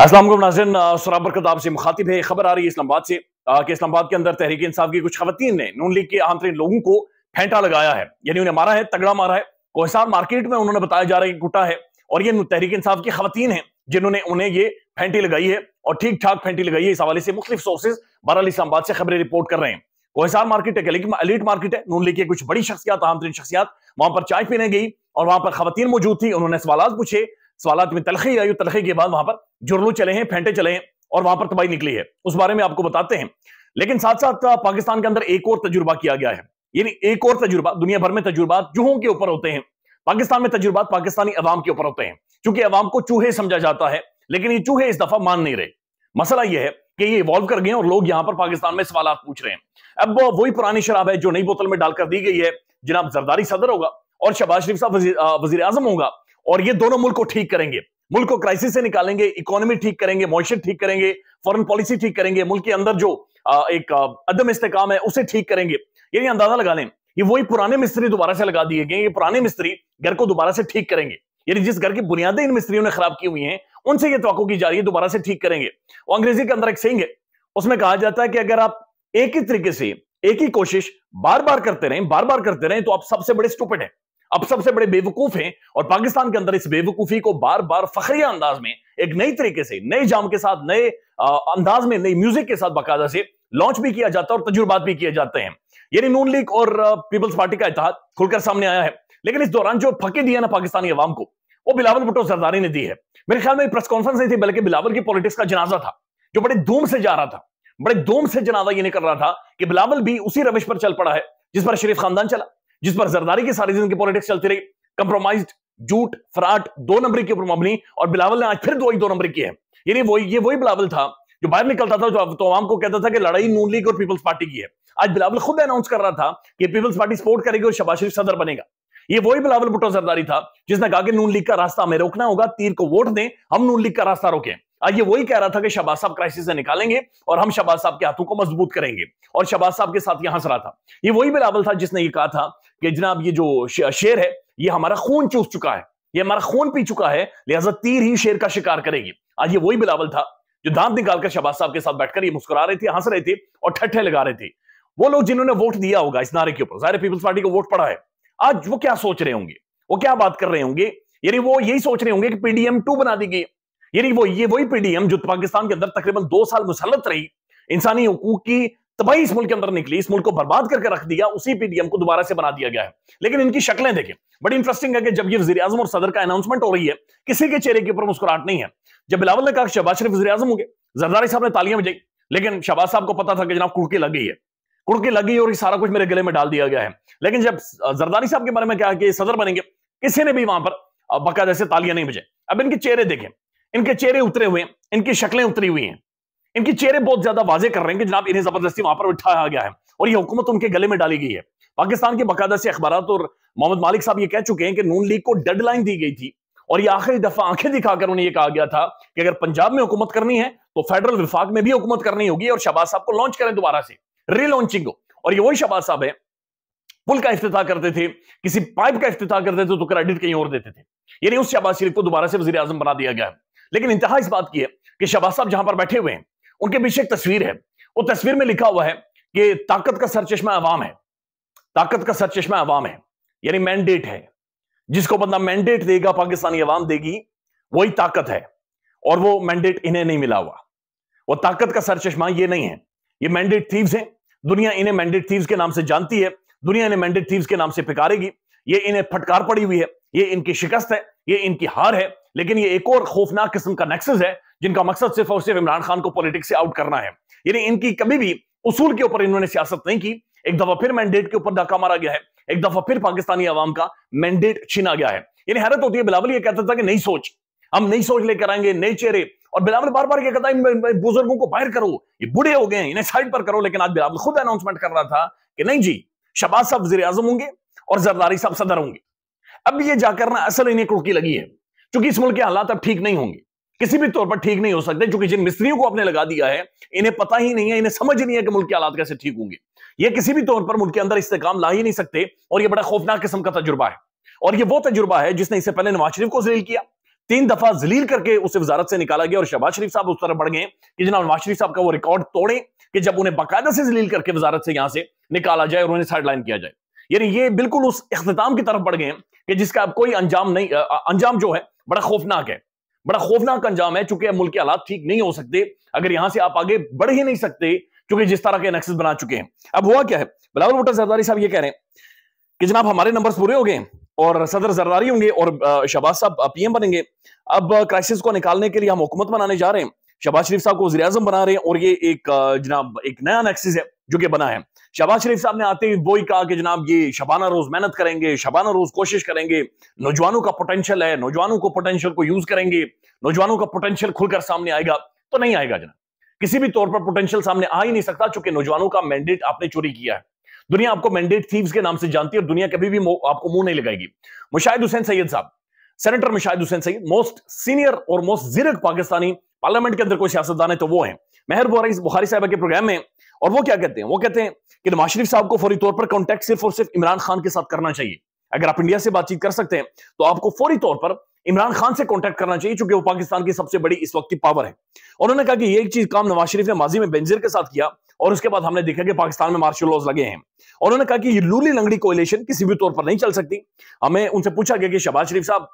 असलम नाजन सराब बरकत से मुखातिब है खबर आ रही है इस्लाबाद से कि इस्लाबाद के अंदर तहरीक इंसाफ की कुछ खवतन ने नून लीग के आम तरीन लोगों को फेंटा लगाया है यानी उन्हें मारा है तगड़ा मारा है कोहसार मार्केट में उन्होंने बताया जा रहा है गुटा है और ये तहरीक इंसाफ की खवतन है जिन्होंने उन्हें ये फेंटी लगाई है और ठीक ठाक फेंटी लगाई है इस हवाले से मुख्तलिफ सोर्सेज बहरहाल इस्लाबाद से खबरें रिपोर्ट कर रहे हैं कोहसार मार्केट है लेकिन अलीट मार्केट है नून लीग की कुछ बड़ी शख्सियात आम तरीन शख्सियात वहां पर चाय पीने गई और वहां पर खवतन मौजूद थी उन्होंने सवाल पूछे सवाल में तलखी आई तलखी के बाद वहां पर जुर्लू चले हैं फेंटे चले हैं और वहां पर तबाही निकली है उस बारे में आपको बताते हैं लेकिन साथ साथ पाकिस्तान के अंदर एक और तजुर्बा किया गया है यानी एक और तजुर्बा दुनिया भर में तजुर्बा जूहों के ऊपर होते हैं पाकिस्तान में तजुर्बा पाकिस्तानी अवाम के ऊपर होते हैं क्योंकि अवाम को चूहे समझा जाता है लेकिन ये चूहे इस दफा मान नहीं रहे मसला यह है कि ये इवॉल्व कर गए और लोग यहां पर पाकिस्तान में सवाल पूछ रहे हैं अब वही पुरानी शराब है जो नई बोतल में डालकर दी गई है जनाब जरदारी सदर होगा और शहबाज शरीफ साहब वजीर आजम होगा और ये दोनों मुल्क को ठीक करेंगे मुल्क को क्राइसिस से निकालेंगे इकोनॉमी ठीक करेंगे मॉइशर ठीक करेंगे फॉरेन पॉलिसी ठीक करेंगे मुल्क के अंदर जो एक अदम इस्तेकाम है उसे ठीक करेंगे ये अंदाजा लगा लें ये वही पुराने मिस्त्री दोबारा से लगा दिए गए ये पुराने मिस्त्री घर को दोबारा से ठीक करेंगे यानी जिस घर की बुनियादें इन मिस्त्रियों ने खराब की हुई हैं उनसे ये तो की जा रही है दोबारा से ठीक करेंगे और अंग्रेजी के अंदर एक सेंग है उसमें कहा जाता है कि अगर आप एक ही तरीके से एक ही कोशिश बार बार करते रहें बार बार करते रहें तो आप सबसे बड़े स्टूपेट हैं अब सबसे बड़े बेवकूफ हैं और पाकिस्तान के अंदर इस बेवकूफी को बार बार फखरिया अंदाज में एक नई तरीके से नए जाम के साथ नए अंदाज में नई म्यूजिक के साथ बाकायदा से लॉन्च भी किया जाता है और तजुर्बात भी किए जाते हैं यानी नून लीग और पीपल्स पार्टी का इतिहाद खुलकर सामने आया है लेकिन इस दौरान जो फकी दिया ना पाकिस्तानी अवाम को वो बिलावल भुट्टो सरदारी ने दी है मेरे ख्याल में प्रेस कॉन्फ्रेंस नहीं थी बल्कि बिलावल की पॉलिटिक्स का जनाजा था जो बड़े धूम से जा रहा था बड़े धूम से जनाजा ये निकल रहा था कि बिलावल भी उसी रविश पर चल पड़ा है जिस पर शरीफ खानदान चला जिस पर जरदारी की सारी जिंदगी पॉलिटिक्स चलती रही कंप्रोमाइज जूट फ्राट दो नंबर की ऊपर मामली और बिलावल ने आज फिर दो ही दो नंबरी की है यानी वही ये वही बिलावल था जो बाहर निकलता था जो तो आवाम को कहता था कि लड़ाई नून लीग और पीपल्स पार्टी की है आज बिलावल खुद अनाउंस कर रहा था कि पीपल्स पार्टी सपोर्ट करेगी और शबाज शरीफ सदर बनेगा ये वही बिलावल भुट्टो सरदारी था जिसने कहा कि नून लीग का रास्ता हमें रोकना होगा तीर को वोट दें हम नून लीग का रास्ता रोकें ये वही कह रहा था कि शबाज साहब क्राइसिस से निकालेंगे और हम शबाज साहब के हाथों को मजबूत करेंगे और शबाज साहब के साथ यहां हंस रहा था ये वही बिलावल था जिसने ये कहा था कि जनाब ये जो शेर है ये हमारा खून चूस चुका है ये हमारा खून पी चुका है लिहाजा तीर ही शेर का शिकार करेगी आज ये वही बिलावल था जो दांत निकालकर शबाज साहब के साथ बैठकर ये मुस्कुरा रहे थे हंस रहे थे और ठट्ठे लगा रहे थे वो लोग जिन्होंने वोट दिया होगा इस नारे के ऊपर सारे पीपल्स पार्टी को वोट पड़ा है आज वो क्या सोच रहे होंगे वो क्या बात कर रहे होंगे यानी वो यही सोच रहे होंगे कि पीडीएम टू बना दी गई यानी वो ये वही पीडीएम जो पाकिस्तान के अंदर तकरीबन दो साल मुसलत रही इंसानी हकूक की तबाही इस मुल्क के अंदर निकली इस मुल्क को बर्बाद करके रख दिया उसी पीडीएम को दोबारा से बना दिया गया है लेकिन इनकी शक्लें देखें बड़ी इंटरेस्टिंग है कि जब ये वजी और सदर का अनाउंसमेंट हो रही है किसी के चेहरे के ऊपर मुस्कुराहट नहीं है जब बिलावल ने कहा शहबाज शरीफ वजी होंगे जरदारी साहब ने तालियां बजाई लेकिन शहबाज साहब को पता था कि जनाब कुड़की लग गई है कुड़की लग गई और सारा कुछ मेरे गले में डाल दिया गया है लेकिन जब जरदारी साहब के बारे में कहा कि सदर बनेंगे किसी ने भी वहां पर बाकायदा से तालियां नहीं बजाई अब इनके चेहरे देखें इनके चेहरे उतरे हुए हैं इनकी शक्लें उतरी हुई हैं इनके चेहरे बहुत ज्यादा वाजे कर रहे हैं कि जनाब इन्हें जबरदस्ती वहां पर उठाया गया है और ये हुकूमत उनके गले में डाली गई है पाकिस्तान के बकायदा से अखबार और मोहम्मद मालिक साहब ये कह चुके हैं कि नून लीग को लाइन दी गई थी और ये आखिरी दफा आंखें दिखाकर उन्हें यह कहा गया था कि अगर पंजाब में हुकूमत करनी है तो फेडरल विफाक में भी हुकूमत करनी होगी और शहबाज साहब को लॉन्च करें दोबारा से रीलॉन्चिंग को और ये वही शहबाज साहब है पुल का इफ्तः करते थे किसी पाइप का इफ्तः करते थे तो क्रेडिट कहीं और देते थे यानी उस शहबाज शरीफ को दोबारा से वजी बना दिया गया है लेकिन इंतहा इस बात की है कि शहबाज साहब जहां पर बैठे हुए हैं उनके पीछे एक तस्वीर है वो तस्वीर में लिखा हुआ है कि ताकत का सरचश्मा अवाम है ताकत का सरचश्मा अवाम है यानी मैंडेट है जिसको बंदा मैंडेट देगा पाकिस्तानी अवाम देगी वही ताकत है और वो मैंडेट इन्हें नहीं मिला हुआ वो ताकत का सरचश्मा ये नहीं है ये मैंडेट थीव्स हैं दुनिया इन्हें मैंडेट थीव्स के नाम से जानती है दुनिया इन्हें मैंडेट थीव्स के नाम से पिकारेगी ये इन्हें फटकार पड़ी हुई है ये इनकी शिकस्त है ये इनकी हार है लेकिन ये एक और खौफनाक किस्म का नेक्सस है जिनका मकसद सिर्फ और सिर्फ इमरान खान को पॉलिटिक्स से आउट करना है यानी इनकी कभी भी उसूल के ऊपर इन्होंने सियासत नहीं की एक दफा फिर मैंडेट के ऊपर धक्का मारा गया है एक दफा फिर पाकिस्तानी आवाम का मैंडेट छीना गया है यानी हैरत होती है बिलावल ये कहता था कि नई सोच हम नई सोच लेकर आएंगे नए चेहरे और बिलावल बार बार ये कहता है बुजुर्गों को बाहर करो ये बुढ़े हो गए इन्हें साइड पर करो लेकिन आज बिलावल खुद अनाउंसमेंट कर रहा था कि नहीं जी शबाज साहब वजी आजम होंगे और जरदारी साहब सदर होंगे अब ये जाकर ना असल इन्हें कुड़की लगी है चूंकि इस मुल्क के हालात अब ठीक नहीं होंगे किसी भी तौर पर ठीक नहीं हो सकते क्योंकि जिन मिस्त्रियों को आपने लगा दिया है इन्हें पता ही नहीं है इन्हें समझ ही नहीं है कि मुल्क के हालात कैसे ठीक होंगे ये किसी भी तौर पर मुल्क के अंदर इस्तेकाम ला ही नहीं सकते और ये बड़ा खौफनाक किस्म का तजुर्बा है और ये वो तजुर्बा है जिसने इससे पहले नवाज शरीफ को जलील किया तीन दफा जलील करके उसे वजारत से निकाला गया और शहबाज शरीफ साहब उस तरफ बढ़ गए कि जनाब नवाज शरीफ साहब का वो रिकॉर्ड तोड़े कि जब उन्हें बाकायदा से जलील करके वजारत से यहां से निकाला जाए और उन्हें साइडलाइन किया जाए यानी ये बिल्कुल उस अख्ताम की तरफ बढ़ गए कि जिसका अब कोई अंजाम नहीं अंजाम जो है बड़ा खौफनाक है बड़ा खौफनाक अंजाम है चूंकि मुल्क के हालात ठीक नहीं हो सकते अगर यहां से आप आगे बढ़ ही नहीं सकते क्योंकि जिस तरह के नक्सेस बना चुके हैं अब हुआ क्या है बिलावल भुट्टो जरदारी साहब ये कह रहे हैं कि जनाब हमारे नंबर पूरे हो गए और सदर जरदारी होंगे और शहबाज साहब पीएम बनेंगे अब क्राइसिस को निकालने के लिए हम हुकूमत बनाने जा रहे हैं शहबाज शरीफ साहब को वजी बना रहे हैं और ये एक जनाब एक नया नक्सिस है जो कि बना है शबाज शरीफ साहब ने आते ही ही कहा कि जनाब ये शबाना रोज मेहनत करेंगे शबाना रोज कोशिश करेंगे नौजवानों का पोटेंशियल है नौजवानों को पोटेंशियल को यूज करेंगे नौजवानों का पोटेंशियल खुलकर सामने आएगा तो नहीं आएगा जनाब किसी भी तौर पर पोटेंशियल सामने आ ही नहीं सकता चूंकि नौजवानों का मैंडेट आपने चोरी किया है दुनिया आपको मैंडेट थीव्स के नाम से जानती है और दुनिया कभी भी आपको मुंह नहीं लगाएगी मुशाहिद हुसैन सैयद साहब senator Mushahid Hussain Syed most senior और मोस्ट जीरक पाकिस्तानी पार्लियामेंट के अंदर कोई सियासतदान है तो वो है मेहर बुहारी साहब के प्रोग्राम में और वो क्या कहते हैं वो कहते हैं कि नवाज शरीफ साहब को फौरी तौर पर कॉन्टेक्ट सिर्फ और सिर्फ इमरान खान के साथ करना चाहिए अगर आप इंडिया से बातचीत कर सकते हैं तो आपको फौरी तौर पर इमरान खान से कॉन्टेक्ट करना चाहिए चूंकि वो पाकिस्तान की सबसे बड़ी इस वक्त की पावर है उन्होंने कहा कि ये एक चीज काम नवाज शरीफ ने माजी में बेंजर के साथ किया और उसके बाद हमने देखा कि पाकिस्तान में मार्शल लॉज लगे हैं उन्होंने कहा कि ये लूली लंगड़ी कोलेशन किसी भी तौर पर नहीं चल सकती हमें उनसे पूछा गया कि शबाज शरीफ साहब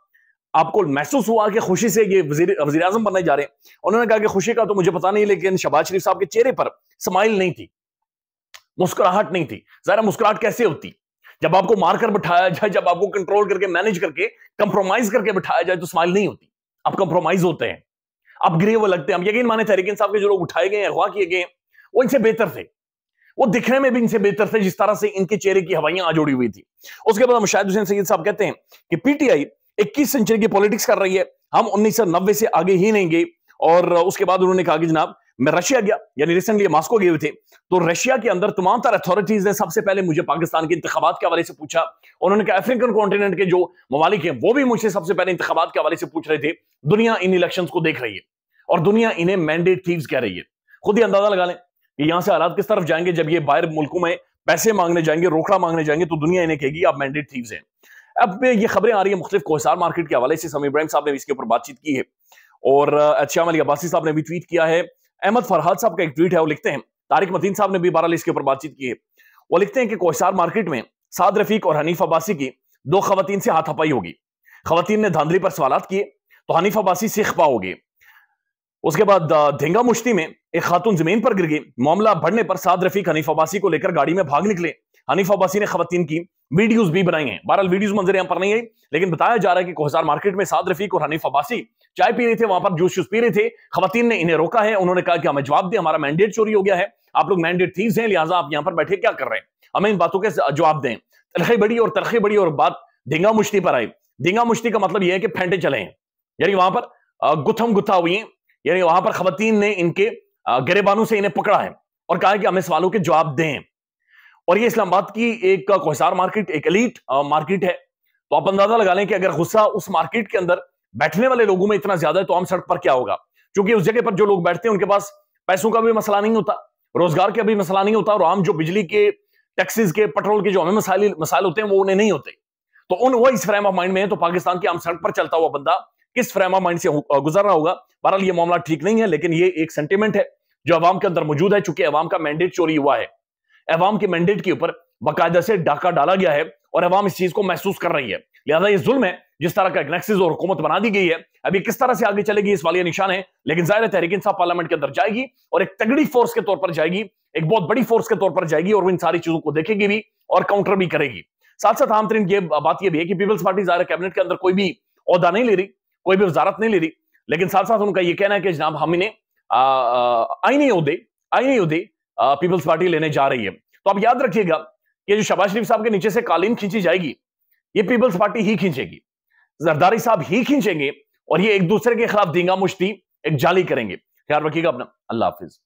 आपको महसूस हुआ कि खुशी से ये वजीर वजी अजम बनने जा रहे हैं उन्होंने कहा कि खुशी का तो मुझे पता नहीं लेकिन शबाज शरीफ साहब के चेहरे पर स्माइल नहीं थी मुस्कुराहट नहीं थी जरा मुस्कुराहट कैसे होती जब आपको मारकर बिठाया जाए जब आपको कंट्रोल करके मैनेज करके कंप्रोमाइज करके बिठाया जाए तो स्माइल नहीं होती आप कंप्रोमाइज होते हैं आप ग्रे वो लगते हैं हम यकीन माने तहरीकिन साहब के जो लोग उठाए गए अगवा किए गए वो इनसे बेहतर थे वो दिखने में भी इनसे बेहतर थे जिस तरह से इनके चेहरे की हवाइयां आ जुड़ी हुई थी उसके बाद मुशाहिद हुसैन सैद साहब कहते हैं कि पीटीआई इक्कीस सेंचुरी की पॉलिटिक्स कर रही है हम उन्नीस से आगे ही नहीं गए और उसके बाद उन्होंने कहा कि जनाब मैं रशिया गया यानी रिसेंटली मॉस्को गए हुए थे तो रशिया के अंदर तमाम तरह अथॉरिटीज ने सबसे पहले मुझे पाकिस्तान के इंतबात के हवाले से पूछा उन्होंने कहा अफ्रीकन कॉन्टिनेंट के जो ममालिक हैं वो भी मुझसे सबसे पहले इंतबात के हवाले से पूछ रहे थे दुनिया इन इलेक्शन को देख रही है और दुनिया इन्हें मैंडेट थीव्स कह रही है खुद ही अंदाजा लगा लें कि यहां से हालात किस तरफ जाएंगे जब ये बाहर मुल्कों में पैसे मांगने जाएंगे रोकड़ा मांगने जाएंगे तो दुनिया इन्हें कहेगी आप मैंडेट थीव्स हैं अब ये खबरें आ रही है मुख्तलिफ कोहसार मार्केट के हवाले से समी इब्राहिम साहब ने भी इसके ऊपर बातचीत की है और श्याम अली अब्बासी साहब ने भी ट्वीट किया है अहमद फरहाद साहब का एक ट्वीट है वो लिखते हैं तारिक मदीन साहब ने भी बहरहाल इसके ऊपर बातचीत की है वो लिखते हैं कि कोहसार मार्केट में साद रफीक और हनीफ अब्बासी की दो खवतन से हाथापाई होगी खवतन ने धांधली पर सवाल किए तो हनीफ अब्बासी सिखपा हो गए उसके बाद धेंगा मुश्ती में एक खातून जमीन पर गिर गई मामला बढ़ने पर साद रफीक हनीफ अब्बासी को लेकर गाड़ी में भाग निकले हनीफ अब्बासी ने खवतन की वीडियोस भी बनाई हैं बहरहाल वीडियोस मंजर यहां पर नहीं आई लेकिन बताया जा रहा है कि कोहसार मार्केट में साद रफीक और हनीफ अब्बासी चाय पी रहे थे वहां पर जूस शूस पी रहे थे खवतीन ने इन्हें रोका है उन्होंने कहा कि हमें जवाब दें हमारा मैंडेट चोरी हो गया है आप लोग मैंडेट थीज हैं लिहाजा आप यहाँ पर बैठे क्या कर रहे हैं हमें इन बातों के जवाब दें तरखे बड़ी और तरखे बड़ी और बात डिंगा मुश्ती पर आई ढेंगा मुश्ती का मतलब यह है कि फेंटे चले हैं यानी वहां पर गुथम गुथा हुई है यानी वहां पर खवतीन ने इनके गरेबानों से इन्हें पकड़ा है और कहा कि हमें सवालों के जवाब दें और ये इस्लामाबाद की एक कोहसार मार्केट एक अलीट मार्केट है तो आप अंदाजा लगा लें कि अगर गुस्सा उस मार्केट के अंदर बैठने वाले लोगों में इतना ज्यादा है तो आम सड़क पर क्या होगा क्योंकि उस जगह पर जो लोग बैठते हैं उनके पास पैसों का भी मसला नहीं होता रोजगार का भी मसला नहीं होता और आम जो बिजली के टैक्सीज के पेट्रोल के जो हमें मसाले मसाले होते हैं वो उन्हें नहीं होते तो उन वो इस फ्रेम ऑफ माइंड में है तो पाकिस्तान की आम सड़क पर चलता हुआ बंदा किस फ्रेम ऑफ माइंड से गुजर रहा होगा बहरहाल ये मामला ठीक नहीं है लेकिन ये एक सेंटिमेंट है जो अवाम के अंदर मौजूद है चूंकि अवाम का मैंडेट चोरी हुआ है अवाम के मैंडेट के ऊपर बाकायदा से डाका डाला गया है और अवाम इस चीज को महसूस कर रही है लिहाजा ये जुल्म है जिस तरह का नक्सिस और हुकूमत बना दी गई है अभी किस तरह से आगे चलेगी इस वाले निशान है लेकिन जाहिर तहरीक इंसाफ पार्लियामेंट के अंदर जाएगी और एक तगड़ी फोर्स के तौर पर जाएगी एक बहुत बड़ी फोर्स के तौर पर जाएगी और वो इन सारी चीजों को देखेगी भी और काउंटर भी करेगी साथ साथ आम तरीन ये बात यह भी है कि पीपल्स पार्टी जाहिर कैबिनेट के अंदर कोई भी अहदा नहीं ले रही कोई भी वजारत नहीं ले रही लेकिन साथ साथ उनका यह कहना है कि जनाब हमने आईनी उदे आईनी उदे पीपल्स पार्टी लेने जा रही है तो आप याद रखिएगा ये जो शबाज शरीफ साहब के नीचे से कालीन खींची जाएगी ये पीपल्स पार्टी ही खींचेगी जरदारी साहब ही खींचेंगे और ये एक दूसरे के खिलाफ दींगा मुश्ती एक जाली करेंगे ख्याल रखिएगा अपना अल्लाह हाफिज